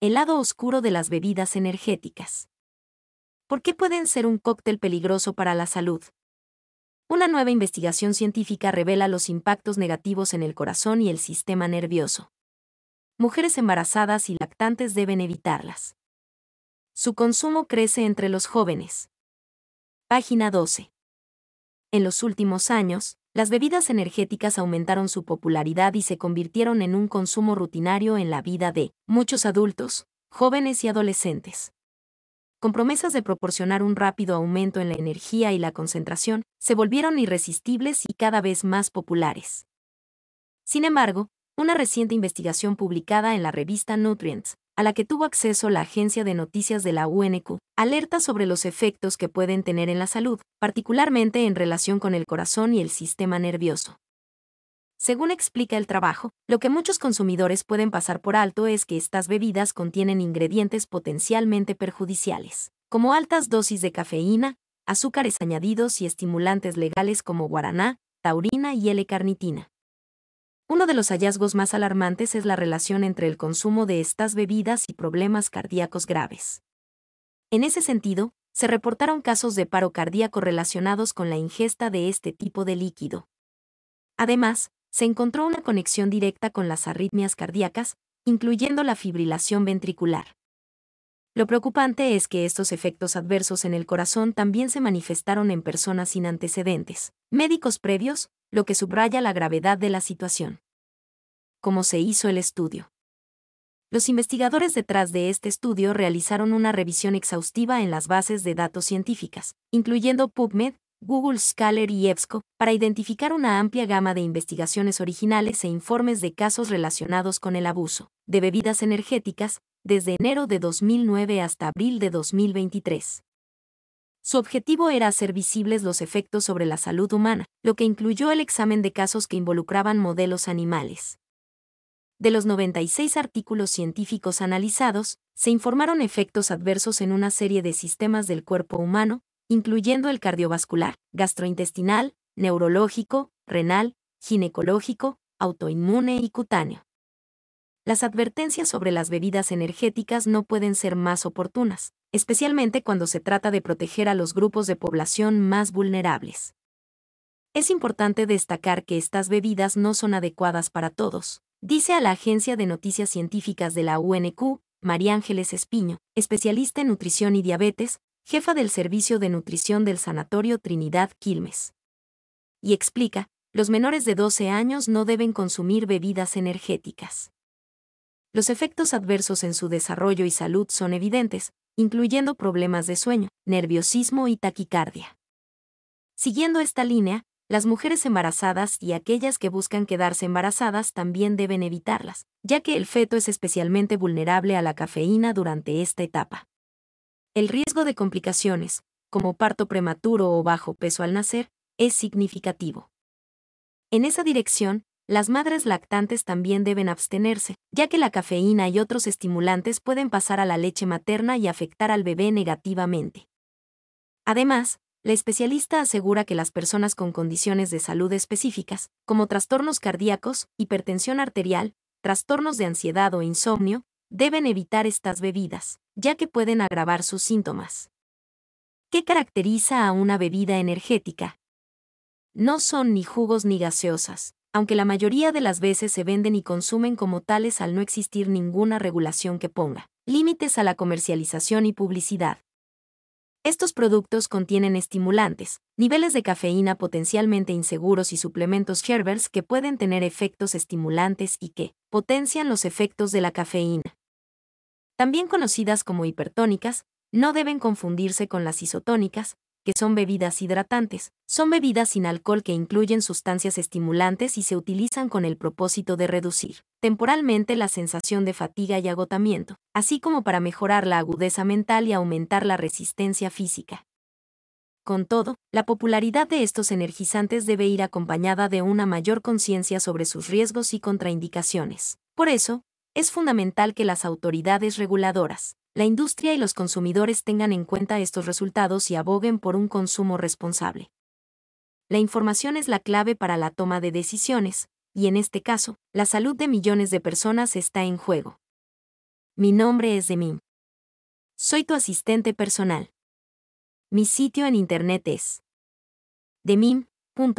El lado oscuro de las bebidas energéticas. ¿Por qué pueden ser un cóctel peligroso para la salud? Una nueva investigación científica revela los impactos negativos en el corazón y el sistema nervioso. Mujeres embarazadas y lactantes deben evitarlas. Su consumo crece entre los jóvenes. Página 12. En los últimos años, las bebidas energéticas aumentaron su popularidad y se convirtieron en un consumo rutinario en la vida de muchos adultos, jóvenes y adolescentes. Con promesas de proporcionar un rápido aumento en la energía y la concentración, se volvieron irresistibles y cada vez más populares. Sin embargo, una reciente investigación publicada en la revista Nutrients a la que tuvo acceso la agencia de noticias de la UNQ, alerta sobre los efectos que pueden tener en la salud, particularmente en relación con el corazón y el sistema nervioso. Según explica el trabajo, lo que muchos consumidores pueden pasar por alto es que estas bebidas contienen ingredientes potencialmente perjudiciales, como altas dosis de cafeína, azúcares añadidos y estimulantes legales como guaraná, taurina y L-carnitina. Uno de los hallazgos más alarmantes es la relación entre el consumo de estas bebidas y problemas cardíacos graves. En ese sentido, se reportaron casos de paro cardíaco relacionados con la ingesta de este tipo de líquido. Además, se encontró una conexión directa con las arritmias cardíacas, incluyendo la fibrilación ventricular. Lo preocupante es que estos efectos adversos en el corazón también se manifestaron en personas sin antecedentes, médicos previos, lo que subraya la gravedad de la situación. ¿Cómo se hizo el estudio? Los investigadores detrás de este estudio realizaron una revisión exhaustiva en las bases de datos científicas, incluyendo PubMed, Google Scholar y EBSCO, para identificar una amplia gama de investigaciones originales e informes de casos relacionados con el abuso de bebidas energéticas, desde enero de 2009 hasta abril de 2023. Su objetivo era hacer visibles los efectos sobre la salud humana, lo que incluyó el examen de casos que involucraban modelos animales. De los 96 artículos científicos analizados, se informaron efectos adversos en una serie de sistemas del cuerpo humano, incluyendo el cardiovascular, gastrointestinal, neurológico, renal, ginecológico, autoinmune y cutáneo las advertencias sobre las bebidas energéticas no pueden ser más oportunas, especialmente cuando se trata de proteger a los grupos de población más vulnerables. Es importante destacar que estas bebidas no son adecuadas para todos, dice a la Agencia de Noticias Científicas de la UNQ, María Ángeles Espiño, especialista en nutrición y diabetes, jefa del Servicio de Nutrición del Sanatorio Trinidad Quilmes. Y explica, los menores de 12 años no deben consumir bebidas energéticas. Los efectos adversos en su desarrollo y salud son evidentes, incluyendo problemas de sueño, nerviosismo y taquicardia. Siguiendo esta línea, las mujeres embarazadas y aquellas que buscan quedarse embarazadas también deben evitarlas, ya que el feto es especialmente vulnerable a la cafeína durante esta etapa. El riesgo de complicaciones, como parto prematuro o bajo peso al nacer, es significativo. En esa dirección, las madres lactantes también deben abstenerse, ya que la cafeína y otros estimulantes pueden pasar a la leche materna y afectar al bebé negativamente. Además, la especialista asegura que las personas con condiciones de salud específicas, como trastornos cardíacos, hipertensión arterial, trastornos de ansiedad o insomnio, deben evitar estas bebidas, ya que pueden agravar sus síntomas. ¿Qué caracteriza a una bebida energética? No son ni jugos ni gaseosas, aunque la mayoría de las veces se venden y consumen como tales al no existir ninguna regulación que ponga límites a la comercialización y publicidad. Estos productos contienen estimulantes, niveles de cafeína potencialmente inseguros y suplementos Herbers que pueden tener efectos estimulantes y que potencian los efectos de la cafeína. También conocidas como hipertónicas, no deben confundirse con las isotónicas, que son bebidas hidratantes. Son bebidas sin alcohol que incluyen sustancias estimulantes y se utilizan con el propósito de reducir temporalmente la sensación de fatiga y agotamiento, así como para mejorar la agudeza mental y aumentar la resistencia física. Con todo, la popularidad de estos energizantes debe ir acompañada de una mayor conciencia sobre sus riesgos y contraindicaciones. Por eso, es fundamental que las autoridades reguladoras la industria y los consumidores tengan en cuenta estos resultados y aboguen por un consumo responsable. La información es la clave para la toma de decisiones, y en este caso, la salud de millones de personas está en juego. Mi nombre es Demim. Soy tu asistente personal. Mi sitio en internet es demim.es.tl.